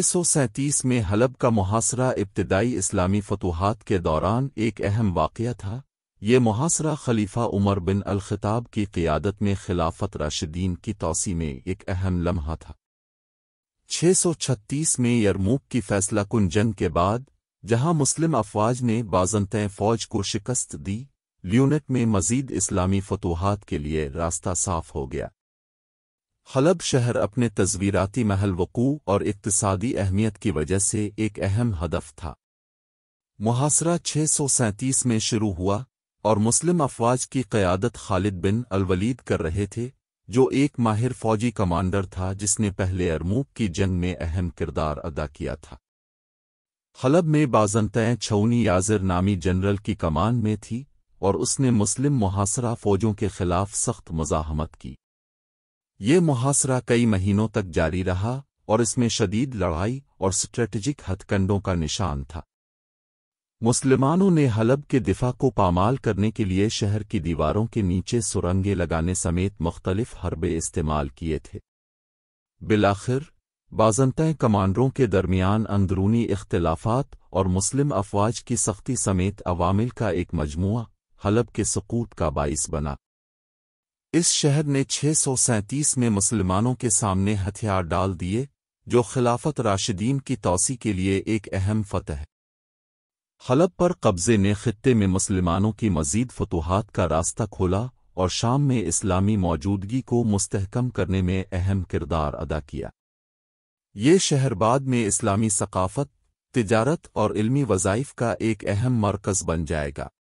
छः में हलब का मुहासरा इब्तदाई इस्लामी फतूहत के दौरान एक अहम वाक़ था ये मुहासरा खलीफा उमर बिन अलखताब की क़ियादत में खिलाफत राशिदीन की तोसी में एक अहम लम्हा था 636 में यरमूक की फैसला कुन जंग के बाद जहां मुस्लिम अफवाज ने बाजनत फौज को शिकस्त दी ल्यूनिट में मजीद इस्लामी फतूहत के लिए रास्ता साफ हो गया हलब शहर अपने तस्वीराती महल वकू और इकतसादी अहमियत की वजह से एक अहम हदफ था मुहासरा छः में शुरू हुआ और मुस्लिम अफवाज की क़यादत खालिद बिन अलवलीद कर रहे थे जो एक माहिर फौजी कमांडर था जिसने पहले अरमूक की जंग में अहम किरदार अदा किया था हलब में बाजनतः छौनी याजर नामी जनरल की कमान में थी और उसने मुस्लिम मुहासरा फौजों के खिलाफ सख्त मजाहमत की ये मुहासरा कई महीनों तक जारी रहा और इसमें शदीद लड़ाई और स्ट्रेटजिक हथकंडों का निशान था मुसलमानों ने हलब के दिफा को पामाल करने के लिए शहर की दीवारों के नीचे सुरंगें लगाने समेत मुख्तलिफ हरबे इस्तेमाल किए थे बिलाखिर बाजनतः कमांडरों के दरमियान अंदरूनी इख्तलाफात और मुस्लिम अफवाज की सख्ती समेत अवामिल का एक मजमू हलब के सकूत का बाइस बना इस शहर ने सैंतीस में मुसलमानों के सामने हथियार डाल दिए जो खिलाफत राशिदीन की तोसी के लिए एक अहम फतह है हलब पर कब्जे ने खत्े में मुसलमानों की मजीद फतूहत का रास्ता खोला और शाम में इस्लामी मौजूदगी को मुस्तहकम करने में अहम किरदार अदा किया ये शहर बाद में इस्लामी सकाफत तिजारत और इल्मी वज़ाइफ का एक अहम मरकज़ बन जाएगा